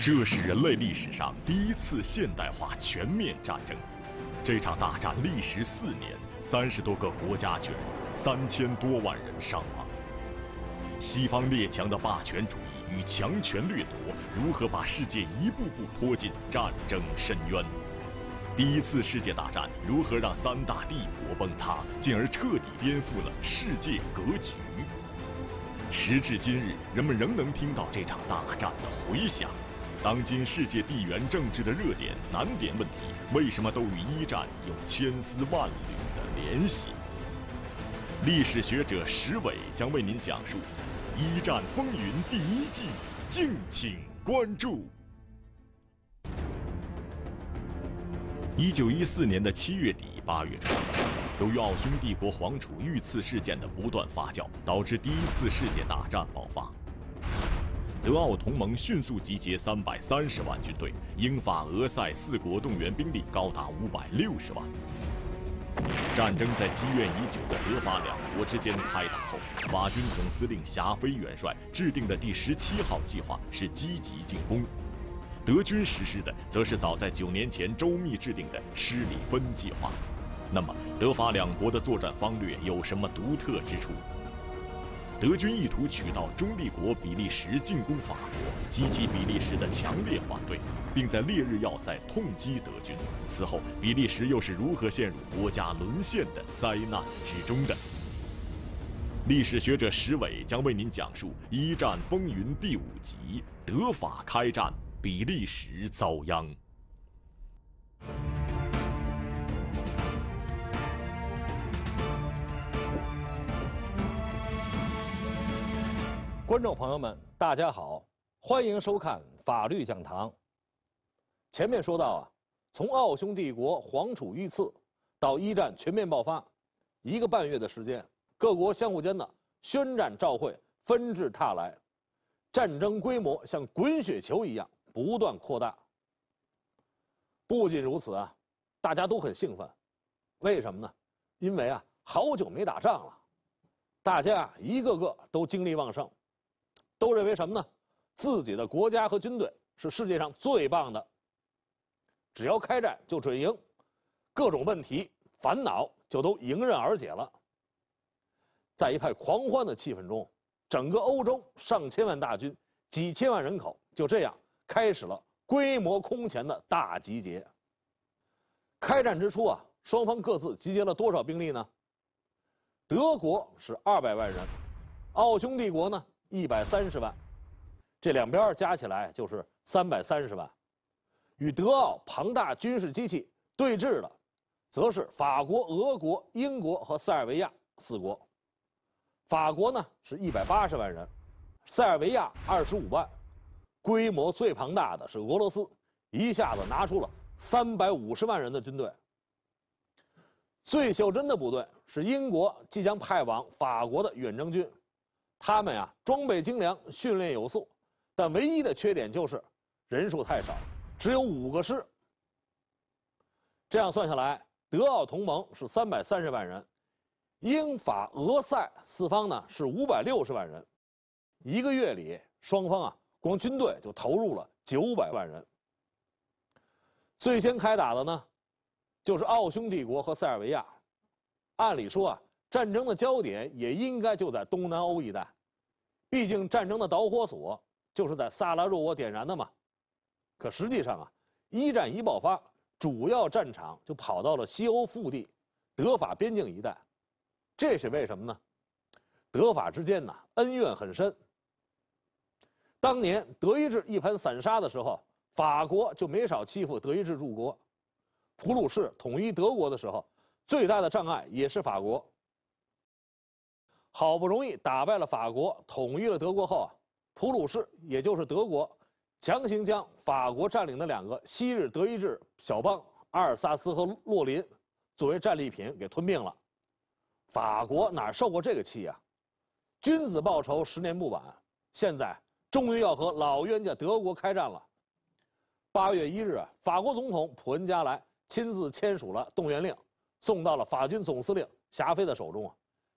这是人类历史上第一次现代化全面战争。这场大战历时四年，三十多个国家卷入，三千多万人伤亡。西方列强的霸权主义与强权掠夺，如何把世界一步步拖进战争深渊？第一次世界大战如何让三大帝国崩塌，进而彻底颠覆了世界格局？时至今日，人们仍能听到这场大战的回响。当今世界地缘政治的热点难点问题，为什么都与一战有千丝万缕的联系？历史学者石伟将为您讲述《一战风云》第一季，敬请关注。一九一四年的七月底八月初，由于奥匈帝国皇储遇刺事件的不断发酵，导致第一次世界大战爆发。德奥同盟迅速集结三百三十万军队，英法俄塞四国动员兵力高达五百六十万。战争在积怨已久的德法两国之间开打后，法军总司令霞飞元帅制定的第十七号计划是积极进攻，德军实施的则是早在九年前周密制定的施里芬计划。那么，德法两国的作战方略有什么独特之处？德军意图取道中立国比利时进攻法国，激起比利时的强烈反对，并在烈日要塞痛击德军。此后，比利时又是如何陷入国家沦陷的灾难之中的？历史学者石伟将为您讲述《一战风云》第五集：德法开战，比利时遭殃。观众朋友们，大家好，欢迎收看《法律讲堂》。前面说到啊，从奥匈帝国皇储遇刺，到一战全面爆发，一个半月的时间，各国相互间的宣战照会纷至沓来，战争规模像滚雪球一样不断扩大。不仅如此啊，大家都很兴奋，为什么呢？因为啊，好久没打仗了，大家一个个都精力旺盛。都认为什么呢？自己的国家和军队是世界上最棒的。只要开战就准赢，各种问题烦恼就都迎刃而解了。在一派狂欢的气氛中，整个欧洲上千万大军、几千万人口就这样开始了规模空前的大集结。开战之初啊，双方各自集结了多少兵力呢？德国是二百万人，奥匈帝国呢？一百三十万，这两边加起来就是三百三十万。与德奥庞大军事机器对峙的，则是法国、俄国、英国和塞尔维亚四国。法国呢是一百八十万人，塞尔维亚二十五万，规模最庞大的是俄罗斯，一下子拿出了三百五十万人的军队。最袖珍的部队是英国即将派往法国的远征军。他们呀，装备精良，训练有素，但唯一的缺点就是人数太少，只有五个师。这样算下来，德奥同盟是三百三十万人，英法俄塞四方呢是五百六十万人，一个月里双方啊，光军队就投入了九百万人。最先开打的呢，就是奥匈帝国和塞尔维亚，按理说啊，战争的焦点也应该就在东南欧一带。毕竟战争的导火索就是在萨拉热窝点燃的嘛，可实际上啊，一战一爆发，主要战场就跑到了西欧腹地，德法边境一带，这是为什么呢？德法之间呢恩怨很深。当年德意志一盘散沙的时候，法国就没少欺负德意志诸国；普鲁士统一德国的时候，最大的障碍也是法国。好不容易打败了法国，统一了德国后啊，普鲁士也就是德国，强行将法国占领的两个昔日德意志小邦阿尔萨斯和洛林，作为战利品给吞并了。法国哪受过这个气啊？君子报仇，十年不晚。现在终于要和老冤家德国开战了。八月一日啊，法国总统普恩加莱亲自签署了动员令，送到了法军总司令霞飞的手中啊。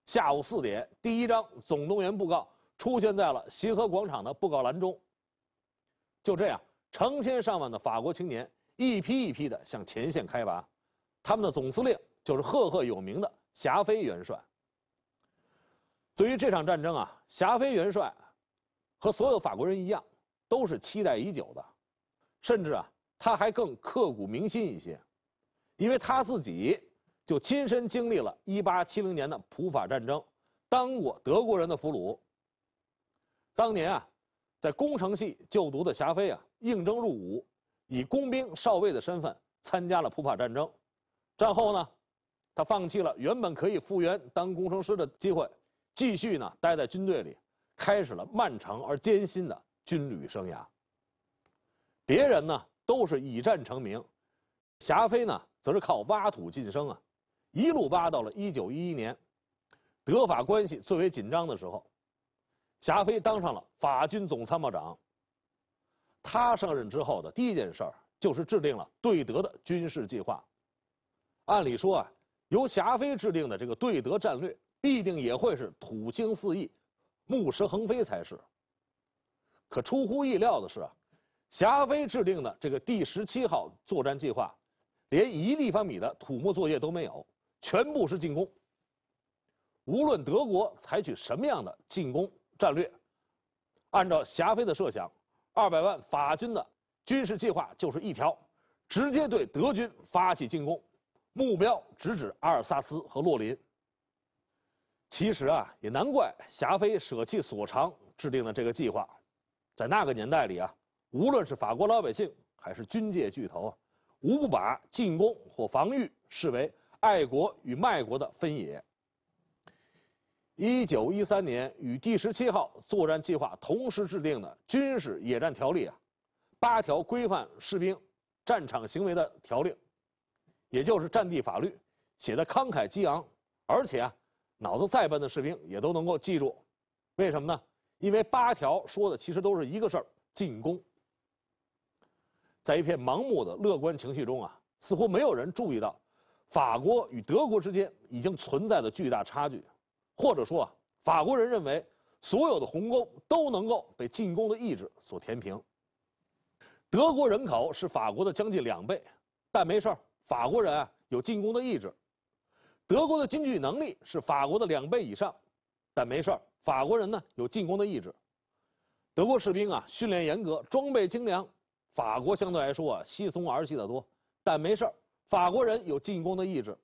下午四点，第一张总动员布告出现在了协和广场的布告栏中。就这样，成千上万的法国青年一批一批的向前线开拔，他们的总司令就是赫赫有名的霞飞元帅。对于这场战争啊，霞飞元帅和所有法国人一样，都是期待已久的，甚至啊，他还更刻骨铭心一些，因为他自己。就亲身经历了一八七零年的普法战争，当过德国人的俘虏。当年啊，在工程系就读的霞飞啊，应征入伍，以工兵少尉的身份参加了普法战争。战后呢，他放弃了原本可以复员当工程师的机会，继续呢待在军队里，开始了漫长而艰辛的军旅生涯。别人呢都是以战成名，霞飞呢则是靠挖土晋升啊。一路挖到了一九一一年，德法关系最为紧张的时候，霞飞当上了法军总参谋长。他上任之后的第一件事儿就是制定了对德的军事计划。按理说啊，由霞飞制定的这个对德战略，必定也会是土星四翼，木石横飞才是。可出乎意料的是啊，霞飞制定的这个第十七号作战计划，连一立方米的土木作业都没有。全部是进攻。无论德国采取什么样的进攻战略，按照霞飞的设想，二百万法军的军事计划就是一条，直接对德军发起进攻，目标直指阿尔萨斯和洛林。其实啊，也难怪霞飞舍弃所长制定了这个计划，在那个年代里啊，无论是法国老百姓还是军界巨头，无不把进攻或防御视为。爱国与卖国的分野。一九一三年与第十七号作战计划同时制定的军事野战条例啊，八条规范士兵战场行为的条令，也就是战地法律，写的慷慨激昂，而且啊，脑子再笨的士兵也都能够记住。为什么呢？因为八条说的其实都是一个事儿：进攻。在一片盲目的乐观情绪中啊，似乎没有人注意到。法国与德国之间已经存在的巨大差距，或者说啊，法国人认为所有的鸿沟都能够被进攻的意志所填平。德国人口是法国的将近两倍，但没事儿，法国人有进攻的意志；德国的经济能力是法国的两倍以上，但没事儿，法国人呢有进攻的意志。德国士兵啊训练严格，装备精良，法国相对来说啊稀松儿气的多，但没事儿。法国人有进攻的意志。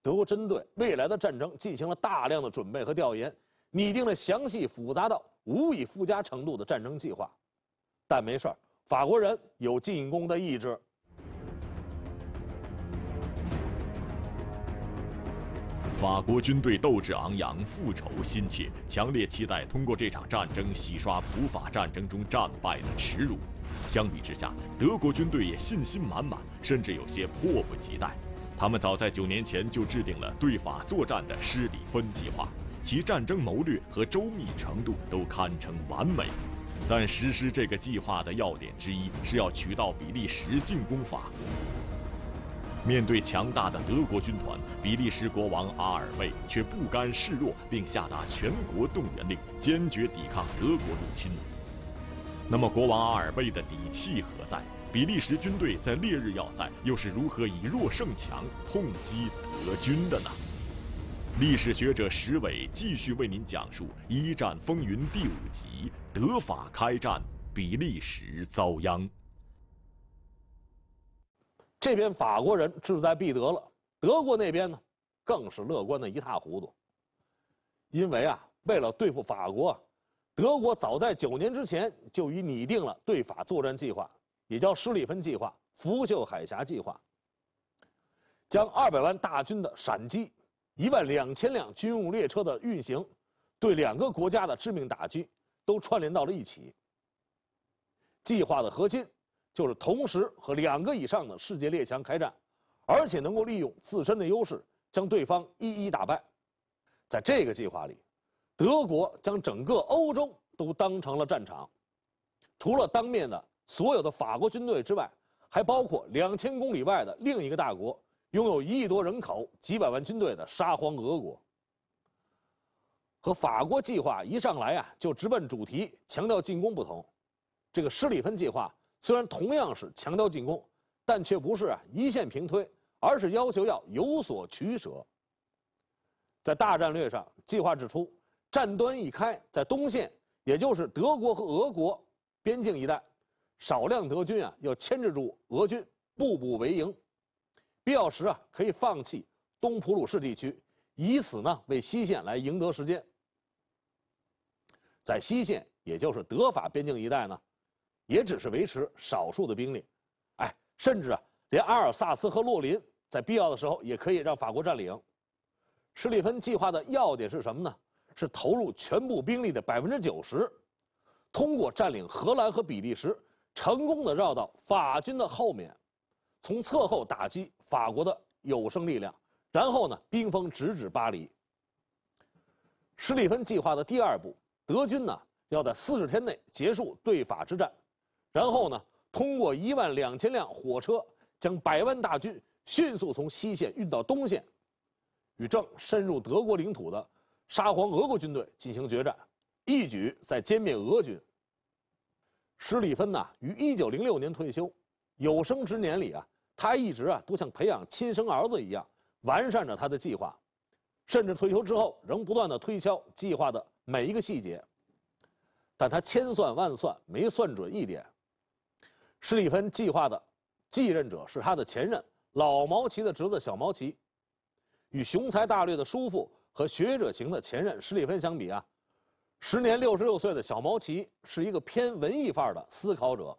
德国针对未来的战争进行了大量的准备和调研，拟定了详细、复杂到无以复加程度的战争计划。但没事儿，法国人有进攻的意志。法国军队斗志昂扬，复仇心切，强烈期待通过这场战争洗刷普法战争中战败的耻辱。相比之下，德国军队也信心满满，甚至有些迫不及待。他们早在九年前就制定了对法作战的施里芬计划，其战争谋略和周密程度都堪称完美。但实施这个计划的要点之一是要取道比利时进攻法国。面对强大的德国军团，比利时国王阿尔贝却不甘示弱，并下达全国动员令，坚决抵抗德国入侵。那么，国王阿尔贝的底气何在？比利时军队在烈日要塞又是如何以弱胜强，痛击德军的呢？历史学者石伟继续为您讲述《一战风云》第五集：德法开战，比利时遭殃。这边法国人志在必得了，德国那边呢，更是乐观的一塌糊涂。因为啊，为了对付法国。德国早在九年之前就已拟定了对法作战计划，也叫施里芬计划、福秀海峡计划，将二百万大军的闪击、一万两千辆军用列车的运行、对两个国家的致命打击，都串联到了一起。计划的核心就是同时和两个以上的世界列强开战，而且能够利用自身的优势将对方一一打败。在这个计划里。德国将整个欧洲都当成了战场，除了当面的所有的法国军队之外，还包括两千公里外的另一个大国，拥有一亿多人口、几百万军队的沙皇俄国。和法国计划一上来啊就直奔主题、强调进攻不同，这个施里芬计划虽然同样是强调进攻，但却不是啊一线平推，而是要求要有所取舍。在大战略上，计划指出。战端一开，在东线，也就是德国和俄国边境一带，少量德军啊要牵制住俄军，步步为营，必要时啊可以放弃东普鲁士地区，以此呢为西线来赢得时间。在西线，也就是德法边境一带呢，也只是维持少数的兵力，哎，甚至啊连阿尔萨斯和洛林，在必要的时候也可以让法国占领。施里芬计划的要点是什么呢？是投入全部兵力的百分之九十，通过占领荷兰和比利时，成功的绕到法军的后面，从侧后打击法国的有生力量，然后呢，兵锋直指巴黎。施里芬计划的第二步，德军呢要在四十天内结束对法之战，然后呢，通过一万两千辆火车将百万大军迅速从西线运到东线，与正深入德国领土的。沙皇俄国军队进行决战，一举在歼灭俄军。施里芬呢，于一九零六年退休，有生之年里啊，他一直啊都像培养亲生儿子一样完善着他的计划，甚至退休之后仍不断的推敲计划的每一个细节。但他千算万算没算准一点，施里芬计划的继任者是他的前任老毛奇的侄子小毛奇，与雄才大略的叔父。和学者型的前任史蒂芬相比啊，时年六十六岁的小毛奇是一个偏文艺范儿的思考者，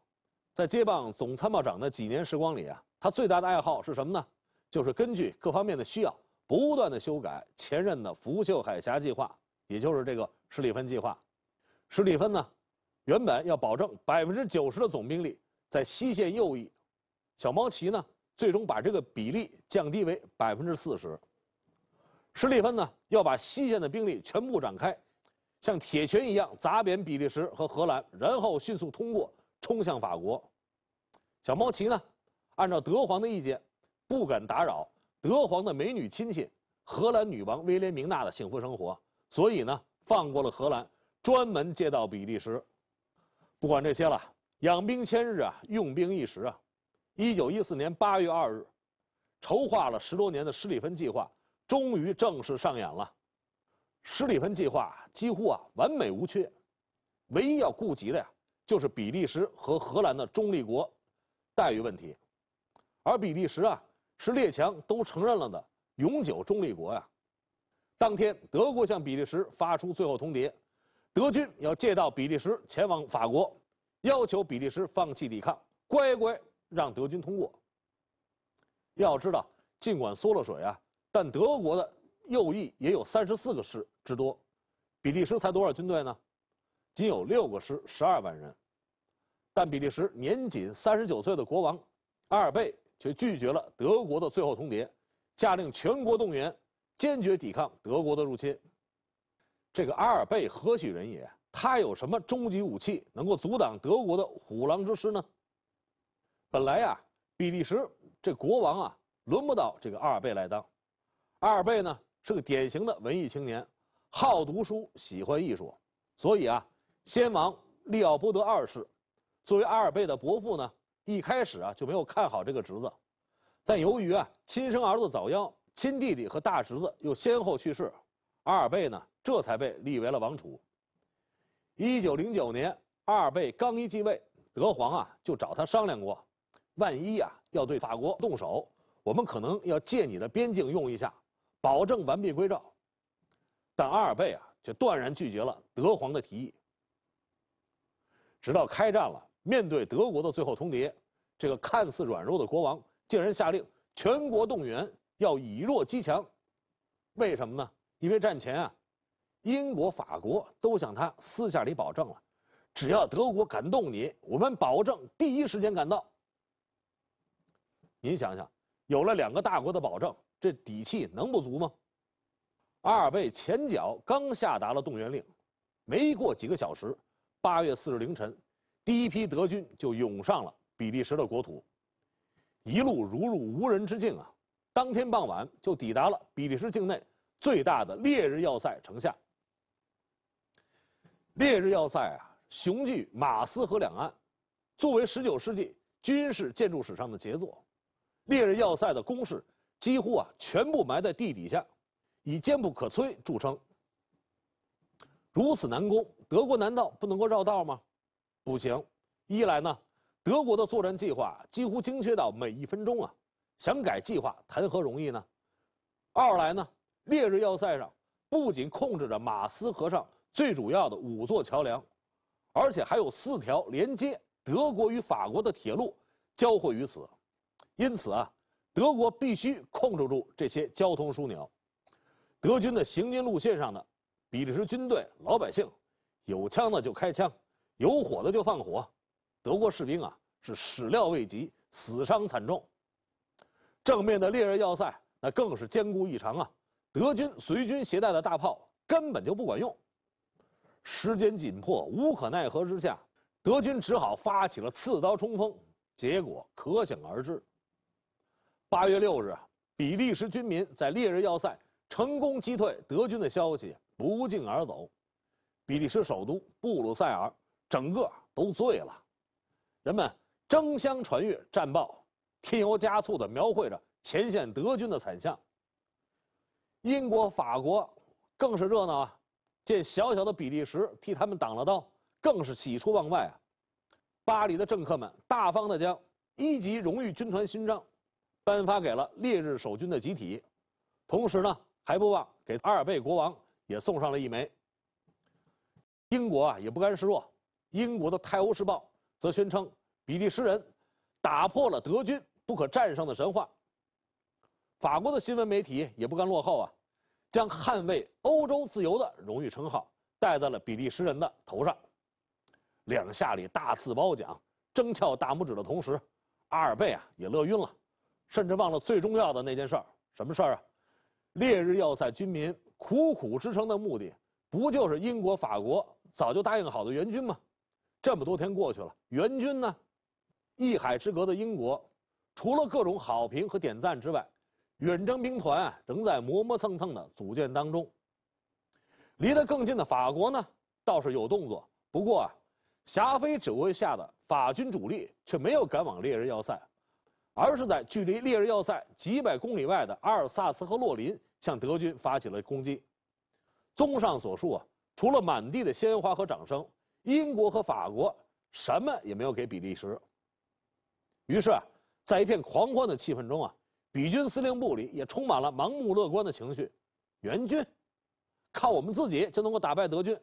在接棒总参谋长的几年时光里啊，他最大的爱好是什么呢？就是根据各方面的需要，不断的修改前任的福秀海峡计划，也就是这个史蒂芬计划。史蒂芬呢，原本要保证百分之九十的总兵力在西线右翼，小毛奇呢，最终把这个比例降低为百分之四十。施里芬呢要把西线的兵力全部展开，像铁拳一样砸扁比利时和荷兰，然后迅速通过，冲向法国。小猫奇呢，按照德皇的意见，不敢打扰德皇的美女亲戚荷兰女王威廉明娜的幸福生活，所以呢放过了荷兰，专门借道比利时。不管这些了，养兵千日啊，用兵一时啊。一九一四年八月二日，筹划了十多年的施里芬计划。终于正式上演了，施里芬计划几乎啊完美无缺，唯一要顾及的呀就是比利时和荷兰的中立国待遇问题，而比利时啊是列强都承认了的永久中立国呀。当天，德国向比利时发出最后通牒，德军要借道比利时前往法国，要求比利时放弃抵抗，乖乖让德军通过。要知道，尽管缩了水啊。但德国的右翼也有三十四个师之多，比利时才多少军队呢？仅有六个师，十二万人。但比利时年仅三十九岁的国王阿尔贝却拒绝了德国的最后通牒，下令全国动员，坚决抵抗德国的入侵。这个阿尔贝何许人也？他有什么终极武器能够阻挡德国的虎狼之师呢？本来呀，比利时这国王啊，轮不到这个阿尔贝来当。阿尔贝呢是个典型的文艺青年，好读书，喜欢艺术，所以啊，先王利奥波德二世作为阿尔贝的伯父呢，一开始啊就没有看好这个侄子，但由于啊亲生儿子早夭，亲弟弟和大侄子又先后去世，阿尔贝呢这才被立为了王储。一九零九年，阿尔贝刚一继位，德皇啊就找他商量过，万一啊要对法国动手，我们可能要借你的边境用一下。保证完璧归赵，但阿尔贝啊却断然拒绝了德皇的提议。直到开战了，面对德国的最后通牒，这个看似软弱的国王竟然下令全国动员，要以弱击强。为什么呢？因为战前啊，英国、法国都向他私下里保证了，只要德国敢动你，我们保证第一时间赶到。您想想，有了两个大国的保证。这底气能不足吗？阿尔贝前脚刚下达了动员令，没过几个小时，八月四日凌晨，第一批德军就涌上了比利时的国土，一路如入无人之境啊！当天傍晚就抵达了比利时境内最大的烈日要塞城下。烈日要塞啊，雄踞马斯河两岸，作为19世纪军事建筑史上的杰作，烈日要塞的工事。几乎啊，全部埋在地底下，以坚不可摧著称。如此难攻，德国难道不能够绕道吗？不行，一来呢，德国的作战计划几乎精确到每一分钟啊，想改计划谈何容易呢？二来呢，烈日要塞上不仅控制着马斯河上最主要的五座桥梁，而且还有四条连接德国与法国的铁路交汇于此，因此啊。德国必须控制住这些交通枢纽，德军的行军路线上的比利时军队、老百姓，有枪的就开枪，有火的就放火，德国士兵啊是始料未及，死伤惨重。正面的烈日要塞那更是坚固异常啊，德军随军携带的大炮根本就不管用，时间紧迫，无可奈何之下，德军只好发起了刺刀冲锋，结果可想而知。八月六日，比利时军民在烈日要塞成功击退德军的消息不胫而走，比利时首都布鲁塞尔整个都醉了，人们争相传阅战报，添油加醋地描绘着前线德军的惨相。英国、法国更是热闹啊，见小小的比利时替他们挡了刀，更是喜出望外啊。巴黎的政客们大方地将一级荣誉军团勋章。颁发给了烈日守军的集体，同时呢，还不忘给阿尔贝国王也送上了一枚。英国啊，也不甘示弱，英国的《泰晤士报》则宣称比利时人打破了德军不可战胜的神话。法国的新闻媒体也不甘落后啊，将捍卫欧洲自由的荣誉称号戴在了比利时人的头上。两下里大肆褒奖，争翘大拇指的同时，阿尔贝啊也乐晕了。甚至忘了最重要的那件事儿，什么事儿啊？烈日要塞军民苦苦支撑的目的，不就是英国、法国早就答应好的援军吗？这么多天过去了，援军呢？一海之隔的英国，除了各种好评和点赞之外，远征兵团啊仍在磨磨蹭蹭的组建当中。离得更近的法国呢，倒是有动作，不过啊，霞飞指挥下的法军主力却没有赶往烈日要塞。而是在距离烈日要塞几百公里外的阿尔萨斯和洛林，向德军发起了攻击。综上所述啊，除了满地的鲜花和掌声，英国和法国什么也没有给比利时。于是啊，在一片狂欢的气氛中啊，比军司令部里也充满了盲目乐观的情绪。援军，靠我们自己就能够打败德军。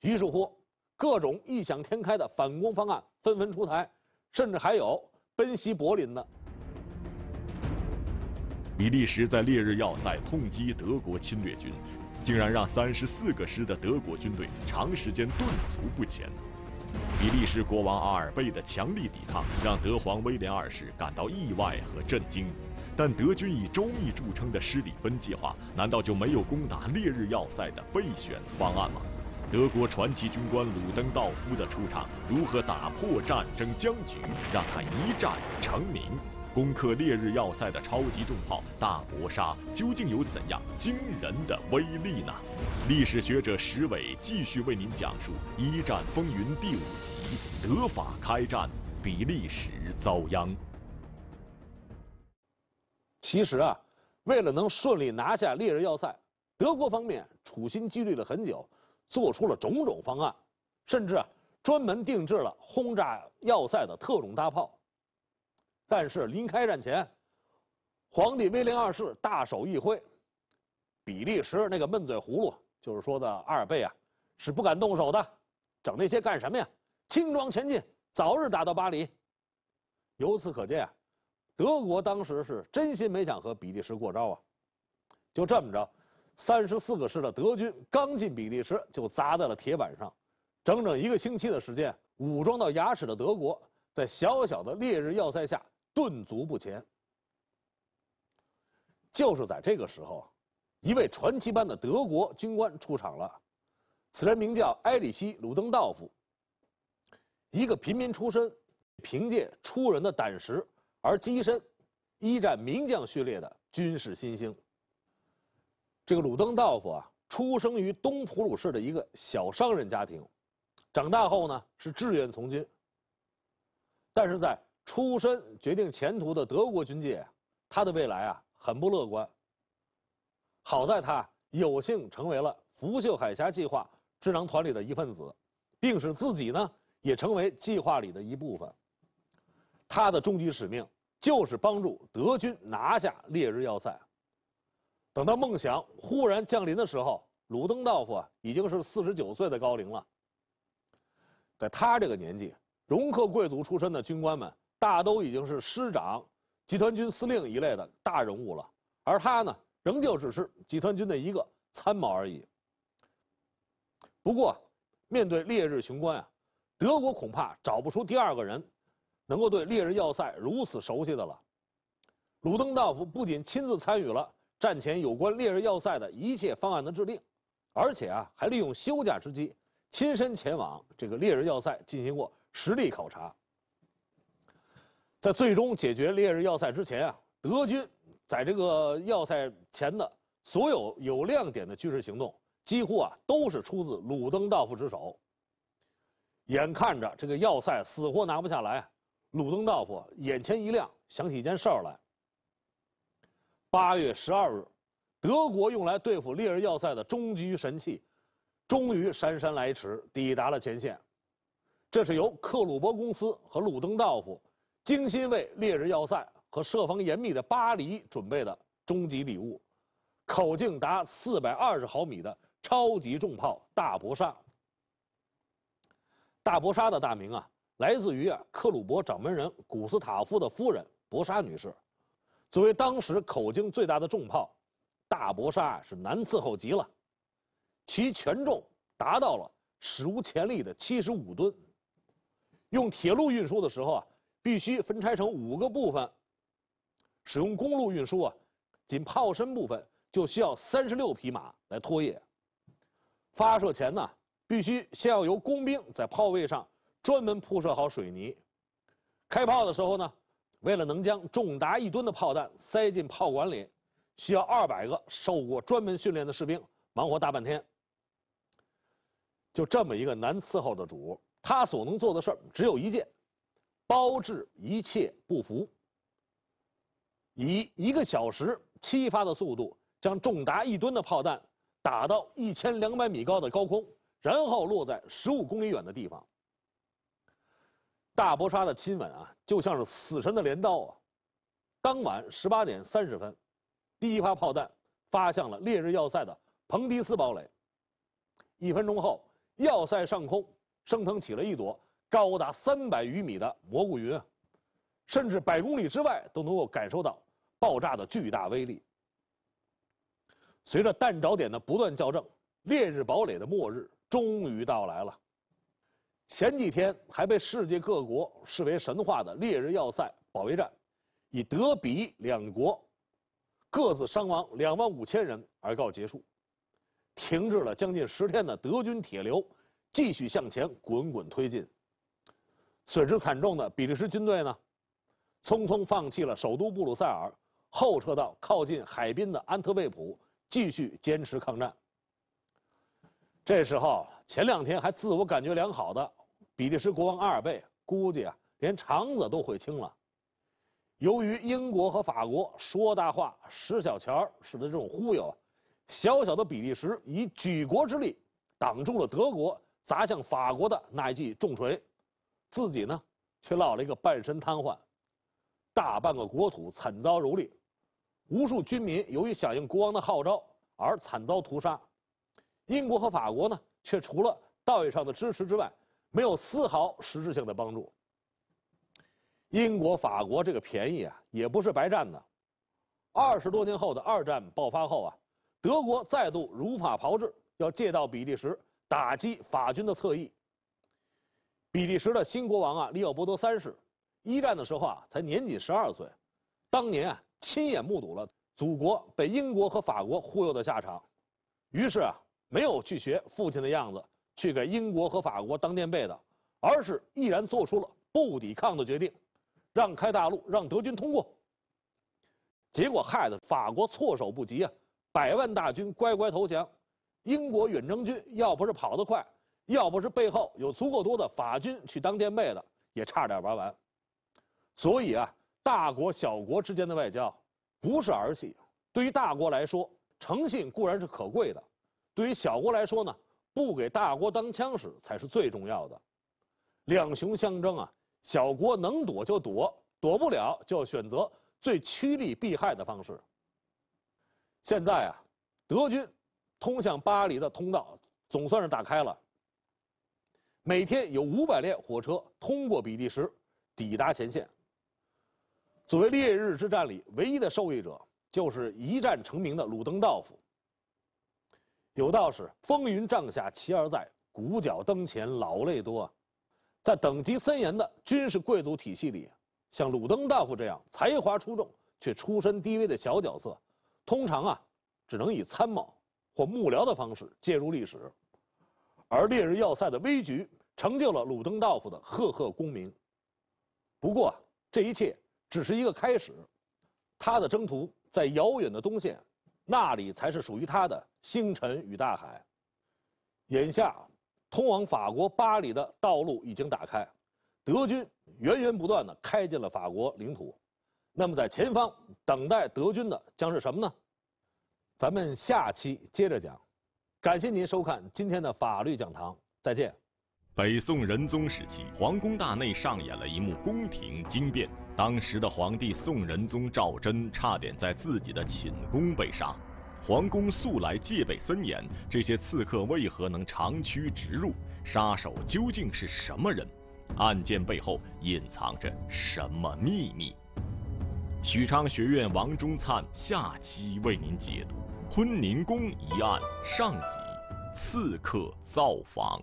于是乎，各种异想天开的反攻方案纷纷出台，甚至还有。奔袭柏林呢？比利时在烈日要塞痛击德国侵略军，竟然让三十四个师的德国军队长时间顿足不前。比利时国王阿尔贝的强力抵抗，让德皇威廉二世感到意外和震惊。但德军以周密著称的施里芬计划，难道就没有攻打烈日要塞的备选方案吗？德国传奇军官鲁登道夫的出场，如何打破战争僵局，让他一战成名？攻克烈日要塞的超级重炮大博沙究竟有怎样惊人的威力呢？历史学者石伟继续为您讲述《一战风云》第五集：德法开战，比利时遭殃。其实啊，为了能顺利拿下烈日要塞，德国方面处心积虑了很久。做出了种种方案，甚至啊专门定制了轰炸要塞的特种大炮。但是临开战前，皇帝威廉二世大手一挥，比利时那个闷嘴葫芦，就是说的阿尔贝啊，是不敢动手的，整那些干什么呀？轻装前进，早日打到巴黎。由此可见啊，德国当时是真心没想和比利时过招啊，就这么着。三十四个师的德军刚进比利时就砸在了铁板上，整整一个星期的时间，武装到牙齿的德国在小小的烈日要塞下顿足不前。就是在这个时候，一位传奇般的德国军官出场了，此人名叫埃里希·鲁登道夫，一个平民出身，凭借出人的胆识而跻身一战名将序列的军事新星。这个鲁登道夫啊，出生于东普鲁士的一个小商人家庭，长大后呢是志愿从军。但是在出身决定前途的德国军界，他的未来啊很不乐观。好在他有幸成为了福秀海峡计划智囊团里的一份子，并使自己呢也成为计划里的一部分。他的终极使命就是帮助德军拿下烈日要塞。等到梦想忽然降临的时候，鲁登道夫啊已经是四十九岁的高龄了。在他这个年纪，容克贵族出身的军官们大都已经是师长、集团军司令一类的大人物了，而他呢，仍旧只是集团军的一个参谋而已。不过，面对烈日雄关啊，德国恐怕找不出第二个人，能够对烈日要塞如此熟悉的了。鲁登道夫不仅亲自参与了。战前有关烈日要塞的一切方案的制定，而且啊，还利用休假之机，亲身前往这个烈日要塞进行过实地考察。在最终解决烈日要塞之前啊，德军在这个要塞前的所有有亮点的军事行动，几乎啊都是出自鲁登道夫之手。眼看着这个要塞死活拿不下来，鲁登道夫眼前一亮，想起一件事儿来。八月十二日，德国用来对付烈日要塞的终极神器，终于姗姗来迟，抵达了前线。这是由克鲁伯公司和鲁登道夫精心为烈日要塞和设防严密的巴黎准备的终极礼物——口径达四百二十毫米的超级重炮“大博沙”。大博沙的大名啊，来自于啊克鲁伯掌门人古斯塔夫的夫人博沙女士。作为当时口径最大的重炮，大勃沙是难伺候极了，其权重达到了史无前例的七十五吨。用铁路运输的时候啊，必须分拆成五个部分。使用公路运输啊，仅炮身部分就需要三十六匹马来拖曳。发射前呢，必须先要由工兵在炮位上专门铺设好水泥。开炮的时候呢。为了能将重达一吨的炮弹塞进炮管里，需要二百个受过专门训练的士兵忙活大半天。就这么一个难伺候的主，他所能做的事儿只有一件：包治一切不服。以一个小时七发的速度，将重达一吨的炮弹打到一千两百米高的高空，然后落在十五公里远的地方。大波杀的亲吻啊，就像是死神的镰刀啊！当晚十八点三十分，第一发炮弹发向了烈日要塞的彭迪斯堡垒。一分钟后，要塞上空升腾起了一朵高达三百余米的蘑菇云，甚至百公里之外都能够感受到爆炸的巨大威力。随着弹着点的不断校正，烈日堡垒的末日终于到来了。前几天还被世界各国视为神话的“烈日要塞”保卫战，以德比两国各自伤亡两万五千人而告结束。停滞了将近十天的德军铁流继续向前滚滚推进。损失惨重的比利时军队呢，匆匆放弃了首都布鲁塞尔，后撤到靠近海滨的安特卫普，继续坚持抗战。这时候，前两天还自我感觉良好的比利时国王阿尔贝，估计啊，连肠子都悔青了。由于英国和法国说大话、使小钱儿，使得这种忽悠啊，小小的比利时以举国之力挡住了德国砸向法国的那一记重锤，自己呢却落了一个半身瘫痪，大半个国土惨遭蹂躏，无数军民由于响应国王的号召而惨遭屠杀。英国和法国呢，却除了道义上的支持之外，没有丝毫实质性的帮助。英国、法国这个便宜啊，也不是白占的。二十多年后的二战爆发后啊，德国再度如法炮制，要借道比利时打击法军的侧翼。比利时的新国王啊，利奥波德三世，一战的时候啊，才年仅十二岁，当年啊，亲眼目睹了祖国被英国和法国忽悠的下场，于是啊。没有去学父亲的样子，去给英国和法国当垫背的，而是毅然做出了不抵抗的决定，让开大陆，让德军通过。结果害得法国措手不及啊，百万大军乖乖投降。英国远征军要不是跑得快，要不是背后有足够多的法军去当垫背的，也差点玩完。所以啊，大国小国之间的外交，不是儿戏。对于大国来说，诚信固然是可贵的。对于小国来说呢，不给大国当枪使才是最重要的。两雄相争啊，小国能躲就躲，躲不了就选择最趋利避害的方式。现在啊，德军通向巴黎的通道总算是打开了，每天有五百列火车通过比利时抵达前线。作为烈日之战里唯一的受益者，就是一战成名的鲁登道夫。有道是“风云帐下奇而在，鼓角灯前老泪多”。在等级森严的军事贵族体系里，像鲁登道夫这样才华出众却出身低微的小角色，通常啊，只能以参谋或幕僚的方式介入历史。而烈日要塞的危局，成就了鲁登道夫的赫赫功名。不过，这一切只是一个开始，他的征途在遥远的东线。那里才是属于他的星辰与大海。眼下，通往法国巴黎的道路已经打开，德军源源不断地开进了法国领土。那么，在前方等待德军的将是什么呢？咱们下期接着讲。感谢您收看今天的法律讲堂，再见。北宋仁宗时期，皇宫大内上演了一幕宫廷惊变。当时的皇帝宋仁宗赵祯差点在自己的寝宫被杀，皇宫素来戒备森严，这些刺客为何能长驱直入？杀手究竟是什么人？案件背后隐藏着什么秘密？许昌学院王忠灿下期为您解读《坤宁宫一案》上集：刺客造访。